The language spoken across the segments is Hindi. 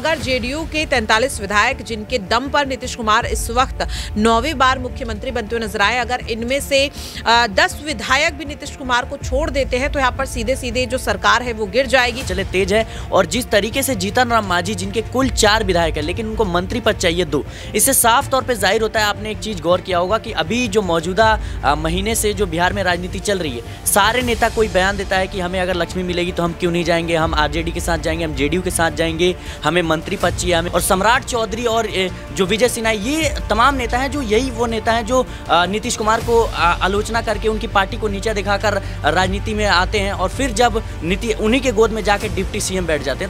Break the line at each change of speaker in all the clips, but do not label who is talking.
अगर जेडीयू के 43 विधायक जिनके दम पर नीतीश कुमार इस वक्त नौवीं बार मुख्यमंत्री बनते हुए नजर आए अगर इनमें से दस विधायक भी नीतीश कुमार को छोड़ देते हैं तो यहाँ पर सीधे सीधे जो सरकार है वो गिर जाएगी चले तेज है और जिस तरीके से जीतन राम मांझी
जिनके कुल चार विधायक है लेकिन उनको मंत्री पद चाहिए दो इससे साफ तौर पर जाहिर होता है आपने एक चीज गौर किया होगा कि अभी जो मौजूदा महीने से जो बिहार में राजनीति चल रही है सारे नेता कोई बयान देता है कि हमें अगर लक्ष्मी मिलेगी तो हम क्यों नहीं जाएंगे हम आरजेडी के साथ जाएंगे हम जेडीयू के साथ जाएंगे हमें मंत्री पद चाहिए हमें और सम्राट चौधरी और जो विजय सिन्हा ये तमाम नेता हैं जो यही वो नेता हैं जो नीतीश कुमार को आलोचना करके उनकी पार्टी को नीचा दिखाकर राजनीति में आते हैं और फिर जब नीति उन्हीं के गोद में जाकर डिप्टी सीएम बैठ जाते हैं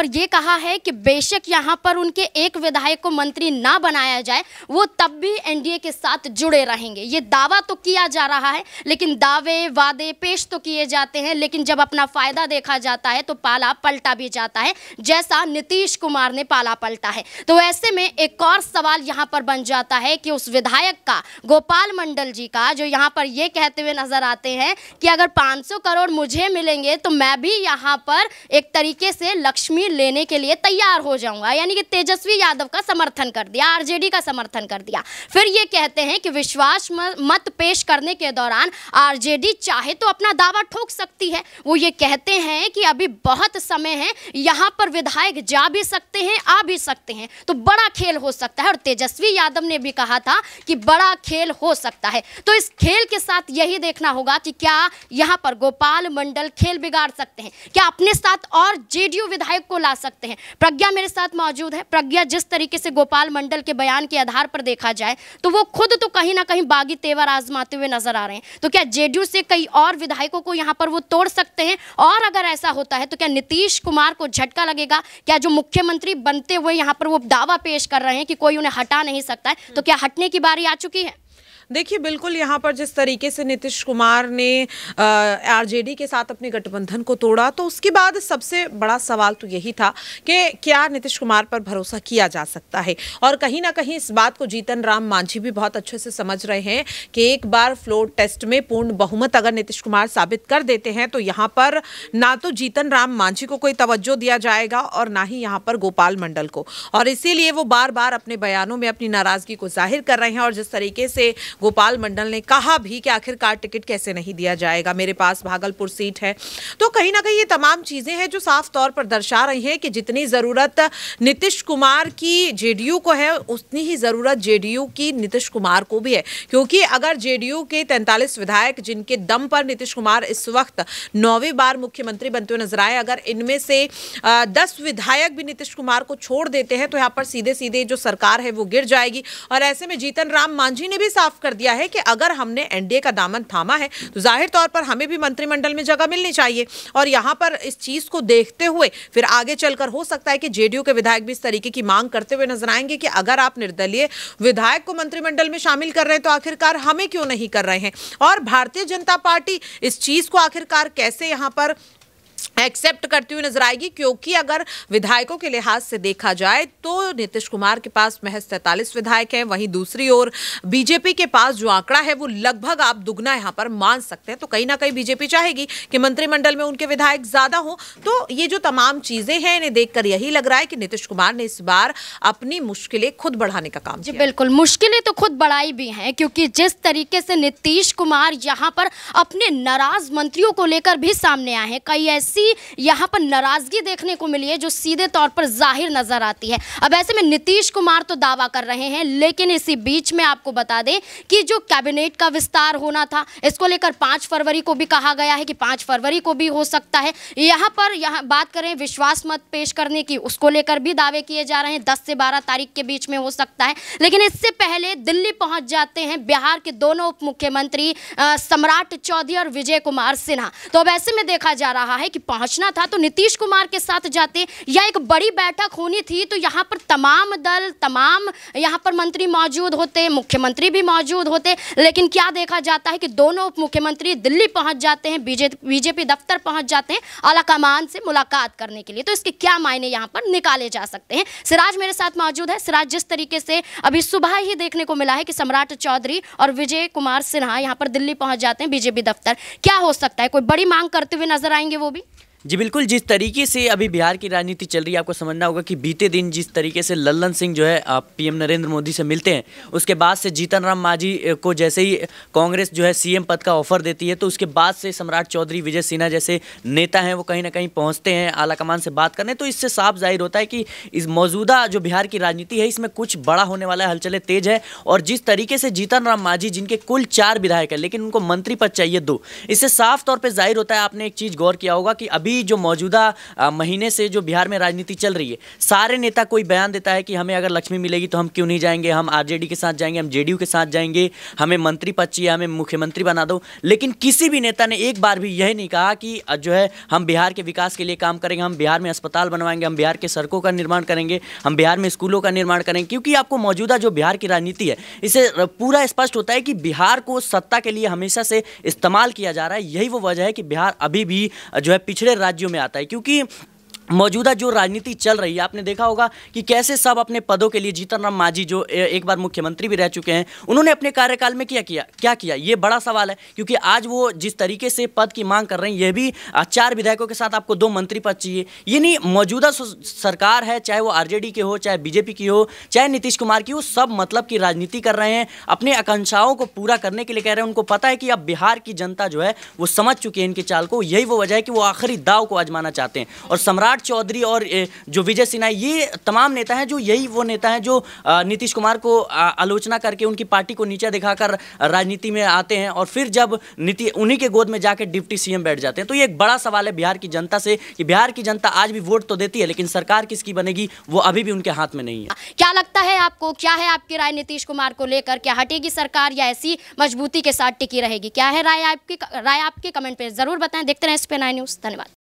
पर यह कहा है कि बेशक यहां पर उनके एक विधायक को मंत्री ना बनाया जाए वो तब भी एनडीए के साथ जुड़े रहेंगे ये दावा तो किया जा रहा है लेकिन दावे वादे पेश तो किए जाते हैं लेकिन जब अपना फायदा देखा जाता है तो पाला पलटा भी जाता है जैसा नीतीश कुमार ने पाला पलटा है तो ऐसे में एक और सवाल यहां पर बन जाता है कि उस विधायक का गोपाल मंडल जी का जो यहां पर यह कहते हुए नजर आते हैं कि अगर 500 करोड़ मुझे मिलेंगे तो मैं भी यहां पर एक तरीके से लक्ष्मी लेने के लिए तैयार हो जाऊंगा यानी कि तेजस्वी यादव का समर्थन कर दिया आरजेडी का समर्थन कर दिया फिर ये कहते हैं कि विश्वास मत पेश करने के दौरान आरजेडी चाहे तो अपना दावा ठोक सकती है वो ये कहते हैं कि अभी बहुत समय है यहाँ पर विधायक जा भी सकते हैं आ भी सकते हैं तो बड़ा खेल हो सकता है और तेजस्वी यादव ने भी कहा था कि बड़ा खेल हो सकता है तो इस खेल के साथ यही देखना होगा कि क्या यहाँ पर गोपाल मंडल खेल बिगाड़ सकते हैं क्या अपने साथ और जेडीयू विधायक को ला सकते हैं प्रज्ञा मेरे साथ मौजूद है प्रज्ञा जिस तरीके से गोपाल मंडल के बयान के आधार पर देखा जाए तो वो खुद तो कहीं ना कहीं बागी तेवर आजमाते हुए नजर आ रहे हैं तो क्या जेडीयू से कई और विधायकों को यहाँ पर वो तोड़ सकते हैं और अगर ऐसा होता है तो क्या नीतीश कुमार को झटका लगेगा क्या जो मुख्यमंत्री बनते हुए यहाँ पर वो दावा पेश कर
रहे हैं कि कोई उन्हें हटा नहीं सकता है तो क्या हटने की बारी आ चुकी है देखिए बिल्कुल यहाँ पर जिस तरीके से नीतीश कुमार ने आरजेडी के साथ अपने गठबंधन को तोड़ा तो उसके बाद सबसे बड़ा सवाल तो यही था कि क्या नीतीश कुमार पर भरोसा किया जा सकता है और कहीं ना कहीं इस बात को जीतन राम मांझी भी बहुत अच्छे से समझ रहे हैं कि एक बार फ्लोर टेस्ट में पूर्ण बहुमत अगर नीतीश कुमार साबित कर देते हैं तो यहाँ पर ना तो जीतन राम मांझी को कोई तवज्जो दिया जाएगा और ना ही यहाँ पर गोपाल मंडल को और इसीलिए वो बार बार अपने बयानों में अपनी नाराज़गी को जाहिर कर रहे हैं और जिस तरीके से गोपाल मंडल ने कहा भी कि आखिरकार टिकट कैसे नहीं दिया जाएगा मेरे पास भागलपुर सीट है तो कहीं ना कहीं ये तमाम चीज़ें हैं जो साफ तौर पर दर्शा रही हैं कि जितनी ज़रूरत नीतीश कुमार की जेडीयू को है उतनी ही ज़रूरत जेडीयू की नीतीश कुमार को भी है क्योंकि अगर जेडीयू के तैंतालीस विधायक जिनके दम पर नीतीश कुमार इस वक्त नौवीं बार मुख्यमंत्री बनते हुए नजर आए अगर इनमें से दस विधायक भी नीतीश कुमार को छोड़ देते हैं तो यहाँ पर सीधे सीधे जो सरकार है वो गिर जाएगी और ऐसे में जीतन राम मांझी ने भी साफ कर कर दिया है कि अगर हमने एनडीए का दामन थामा है तो जाहिर तौर पर हमें भी मंत्रिमंडल में जगह मिलनी चाहिए और यहाँ पर इस चीज़ को देखते हुए फिर आगे चलकर हो सकता है कि जेडीयू के विधायक भी इस तरीके की मांग करते हुए नजर आएंगे कि अगर आप निर्दलीय विधायक को मंत्रिमंडल में शामिल कर रहे हैं तो आखिरकार हमें क्यों नहीं कर रहे हैं और भारतीय जनता पार्टी इस चीज़ को आखिरकार कैसे यहाँ पर एक्सेप्ट करती हुई नजर आएगी क्योंकि अगर विधायकों के लिहाज से देखा जाए तो नीतीश कुमार के पास महज तैतालीस विधायक हैं वहीं दूसरी ओर बीजेपी के पास जो आंकड़ा है वो लगभग आप दुगना यहां पर मान सकते हैं तो कहीं ना कहीं बीजेपी चाहेगी कि मंत्रिमंडल में उनके विधायक ज्यादा हो तो ये जो तमाम चीजें हैं इन्हें देखकर यही लग रहा है कि नीतीश कुमार ने इस बार अपनी मुश्किलें खुद बढ़ाने का काम जी
बिल्कुल मुश्किलें तो खुद बढ़ाई भी हैं क्योंकि जिस तरीके से नीतीश कुमार यहाँ पर अपने नाराज मंत्रियों को लेकर भी सामने आए हैं कई ऐसी की यहाँ पर नाराजगी देखने को मिली है जो सीधे तौर पर जाहिर नजर आती है अब ऐसे में नीतीश कुमार तो दावा कर रहे हैं लेकिन इसी बीच में आपको बता दें कि जो कैबिनेट का विस्तार होना था इसको लेकर पांच फरवरी को भी कहा गया है कि पांच फरवरी को भी हो सकता है यहाँ पर यहाँ बात करें विश्वास मत पेश करने की उसको लेकर भी दावे किए जा रहे हैं दस से बारह तारीख के बीच में हो सकता है लेकिन इससे पहले दिल्ली पहुंच जाते हैं बिहार के दोनों उप मुख्यमंत्री सम्राट चौधरी और विजय कुमार सिन्हा तो अब ऐसे में देखा जा रहा है कि पहुंचना था तो नीतीश कुमार के साथ जाते या एक बड़ी बैठक होनी थी तो यहाँ पर तमाम दल तमाम यहाँ पर मंत्री मौजूद होते मुख्यमंत्री भी मौजूद होते लेकिन क्या देखा जाता है कि दोनों उप मुख्यमंत्री दिल्ली पहुँच जाते हैं बीजेपी दफ्तर पहुँच जाते हैं आलाकमान से मुलाकात करने के लिए तो इसके क्या मायने यहाँ पर निकाले जा सकते हैं सिराज मेरे साथ मौजूद है सिराज जिस तरीके से अभी सुबह ही देखने को मिला है कि सम्राट चौधरी और विजय कुमार सिन्हा यहाँ पर दिल्ली पहुँच जाते हैं बीजेपी दफ्तर क्या हो सकता है कोई बड़ी मांग करते हुए नजर आएंगे वो भी
जी बिल्कुल जिस तरीके से अभी बिहार की राजनीति चल रही है आपको समझना होगा कि बीते दिन जिस तरीके से लल्लन सिंह जो है पीएम नरेंद्र मोदी से मिलते हैं उसके बाद से जीतन राम मांझी को जैसे ही कांग्रेस जो है सीएम पद का ऑफर देती है तो उसके बाद से सम्राट चौधरी विजय सिन्हा जैसे नेता हैं वो कहीं ना कहीं पहुँचते हैं आलाकमान से बात करने तो इससे साफ जाहिर होता है कि इस मौजूदा जो बिहार की राजनीति है इसमें कुछ बड़ा होने वाला है हलचले तेज है और जिस तरीके से जीतन राम मांझी जिनके कुल चार विधायक हैं लेकिन उनको मंत्री पद चाहिए दो इससे साफ तौर पर जाहिर होता है आपने एक चीज़ गौर किया होगा कि अभी अभी जो मौजूदा महीने से जो बिहार में राजनीति चल रही है सारे नेता कोई बयान देता है कि हमें अगर लक्ष्मी मिलेगी तो हम क्यों नहीं जाएंगे हम आरजेडी के साथ जाएंगे हम जेडीयू के साथ जाएंगे हमें मंत्री पद चाहिए हमें मुख्यमंत्री बना दो लेकिन किसी भी नेता ने एक बार भी यह नहीं कहा कि जो है हम बिहार के विकास के लिए काम करेंगे हम बिहार में अस्पताल बनवाएंगे हम बिहार के सड़कों का निर्माण करेंगे हम बिहार में स्कूलों का निर्माण करेंगे क्योंकि आपको मौजूदा जो बिहार की राजनीति है इसे पूरा स्पष्ट होता है कि बिहार को सत्ता के लिए हमेशा से इस्तेमाल किया जा रहा है यही वो वजह है कि बिहार अभी भी जो है पिछड़े राज्यों में आता है क्योंकि मौजूदा जो राजनीति चल रही है आपने देखा होगा कि कैसे सब अपने पदों के लिए जीतन राम मांझी जो एक बार मुख्यमंत्री भी रह चुके हैं उन्होंने अपने कार्यकाल में क्या किया क्या किया ये बड़ा सवाल है क्योंकि आज वो जिस तरीके से पद की मांग कर रहे हैं यह भी चार विधायकों के साथ आपको दो मंत्री पद चाहिए ये नहीं मौजूदा सरकार है चाहे वो आरजेडी की हो चाहे बीजेपी की हो चाहे नीतीश कुमार की हो सब मतलब की राजनीति कर रहे हैं अपनी आकांक्षाओं को पूरा करने के लिए कह रहे हैं उनको पता है कि अब बिहार की जनता जो है वो समझ चुकी है इनके चाल को यही वो वजह है कि वो आखिरी दाव को आजमाना चाहते हैं और सम्राट विराट चौधरी और जो विजय सिन्हा ये तमाम नेता हैं जो यही वो नेता हैं जो नीतीश कुमार को आलोचना करके उनकी पार्टी को नीचा दिखाकर राजनीति में आते हैं और फिर जब नीति उन्हीं के गोद में जाकर डिप्टी सीएम बैठ जाते हैं तो ये एक बड़ा सवाल है बिहार की जनता से कि बिहार की जनता आज भी वोट तो देती है लेकिन सरकार किसकी बनेगी वो अभी भी उनके हाथ में नहीं है
क्या लगता है आपको क्या है आपकी राय नीतीश कुमार को लेकर क्या हटेगी सरकार या ऐसी मजबूती के साथ टिकी रहेगी क्या है राय आपकी राय आपके कमेंट पे जरूर बताएं देखते रहें इस पे नाइन न्यूज़ धन्यवाद